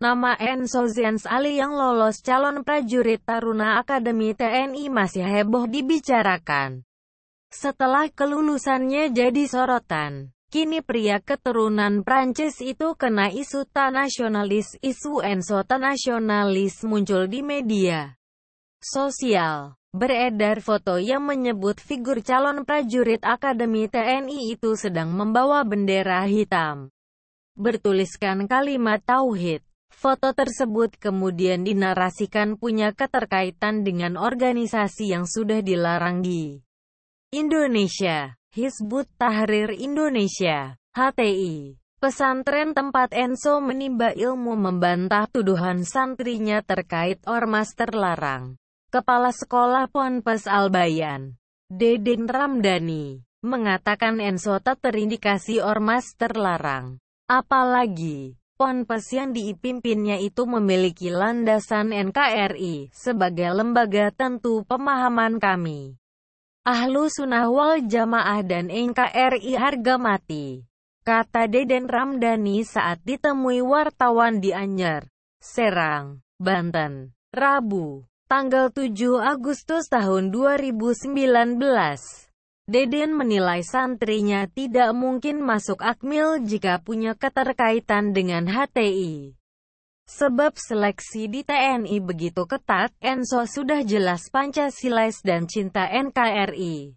Nama Enzo Zenz Ali yang lolos calon prajurit Taruna Akademi TNI masih heboh dibicarakan. Setelah kelulusannya jadi sorotan, kini pria keturunan Prancis itu kena isu tak nasionalis. Isu Enzo tak nasionalis muncul di media sosial. Beredar foto yang menyebut figur calon prajurit Akademi TNI itu sedang membawa bendera hitam. Bertuliskan kalimat Tauhid. Foto tersebut kemudian dinarasikan punya keterkaitan dengan organisasi yang sudah dilarang di Indonesia, Hizbut Tahrir Indonesia, HTI. Pesantren tempat Enso menimba ilmu membantah tuduhan santrinya terkait ormas terlarang. Kepala Sekolah Ponpes Albayan, Deden Ramdhani, mengatakan Enso tak terindikasi ormas terlarang. Apalagi, Ponpes yang dipimpinnya itu memiliki landasan NKRI sebagai lembaga tentu pemahaman kami. Ahlu Sunnah wal Jamaah dan NKRI harga mati. Kata Deden Ramdhani saat ditemui wartawan di Anyer, Serang, Banten, Rabu, tanggal 7 Agustus tahun 2019. Deden menilai santrinya tidak mungkin masuk akmil jika punya keterkaitan dengan HTI. Sebab seleksi di TNI begitu ketat, Enso sudah jelas Pancasilais dan cinta NKRI.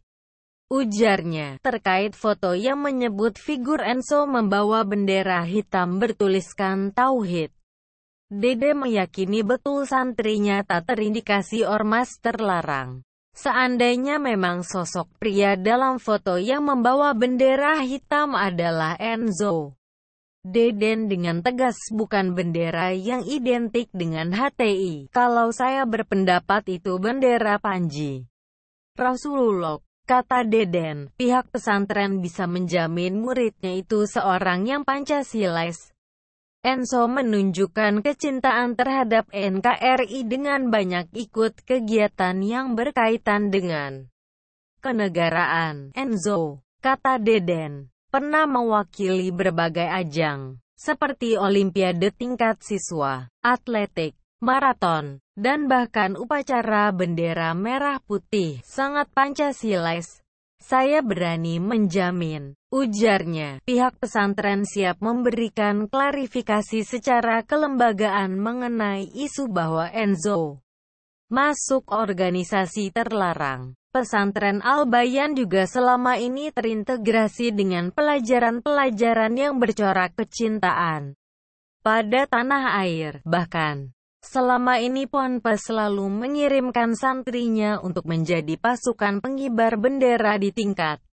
Ujarnya, terkait foto yang menyebut figur Enso membawa bendera hitam bertuliskan Tauhid. Dede meyakini betul santrinya tak terindikasi ormas terlarang. Seandainya memang sosok pria dalam foto yang membawa bendera hitam adalah Enzo Deden dengan tegas bukan bendera yang identik dengan HTI. Kalau saya berpendapat itu bendera Panji. Rasulullah, kata Deden, pihak pesantren bisa menjamin muridnya itu seorang yang Pancasilais. Enzo menunjukkan kecintaan terhadap NKRI dengan banyak ikut kegiatan yang berkaitan dengan kenegaraan. Enzo, kata Deden, pernah mewakili berbagai ajang, seperti Olimpiade tingkat siswa, atletik, maraton, dan bahkan upacara bendera merah putih. Sangat Pancasilais, saya berani menjamin, ujarnya, pihak pesantren siap memberikan klarifikasi secara kelembagaan mengenai isu bahwa Enzo masuk organisasi terlarang. Pesantren Al-Bayan juga selama ini terintegrasi dengan pelajaran-pelajaran yang bercorak kecintaan pada tanah air, bahkan Selama ini Ponpes selalu mengirimkan santrinya untuk menjadi pasukan pengibar bendera di tingkat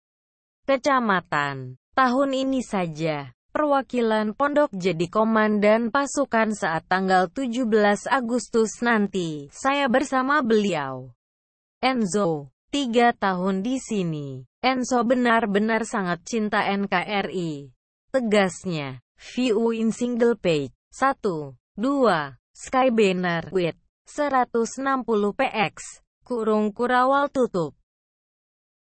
kecamatan. Tahun ini saja, perwakilan pondok jadi komandan pasukan saat tanggal 17 Agustus nanti. Saya bersama beliau. Enzo, tiga tahun di sini. Enzo benar-benar sangat cinta NKRI. Tegasnya, view in single page. Satu, dua. Skybanner with 160 px, kurung kurawal tutup.